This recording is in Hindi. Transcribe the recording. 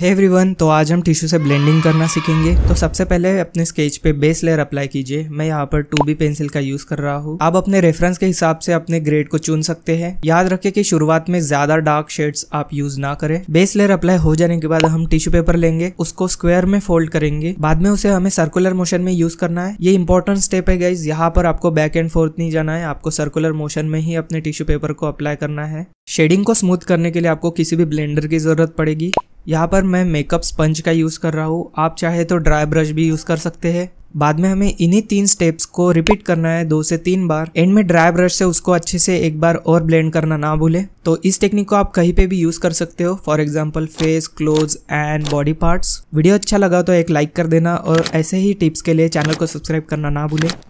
हे hey वन तो आज हम टिश्यू से ब्लेंडिंग करना सीखेंगे तो सबसे पहले अपने स्केच पे बेस लेयर अप्लाई कीजिए मैं यहाँ पर टू बी पेंसिल का यूज कर रहा हूँ आप अपने रेफरेंस के हिसाब से अपने ग्रेड को चुन सकते हैं याद रखें कि शुरुआत में ज्यादा डार्क शेड्स आप यूज ना करें बेस लेयर अप्लाई हो जाने के बाद हम टिश्यू पेपर लेंगे उसको स्क्वेयर में फोल्ड करेंगे बाद में उसे हमें सर्कुलर मोशन में यूज करना है ये इंपॉर्टेंट स्टेप है गाइज यहाँ पर आपको बैक एंड फोर्थ नहीं जाना है आपको सर्कुलर मोशन में ही अपने टिश्यू पेपर को अप्लाई करना है शेडिंग को स्मूथ करने के लिए आपको किसी भी ब्लेंडर की जरूरत पड़ेगी यहाँ पर मैं मेकअप स्पंज का यूज़ कर रहा हूँ आप चाहे तो ड्राई ब्रश भी यूज़ कर सकते हैं बाद में हमें इन्हीं तीन स्टेप्स को रिपीट करना है दो से तीन बार एंड में ड्राई ब्रश से उसको अच्छे से एक बार और ब्लेंड करना ना भूले तो इस टेक्निक को आप कहीं पे भी यूज कर सकते हो for example face close and body parts video अच्छा लगा तो एक लाइक कर देना और ऐसे ही टिप्स के लिए चैनल को सब्सक्राइब करना ना भूले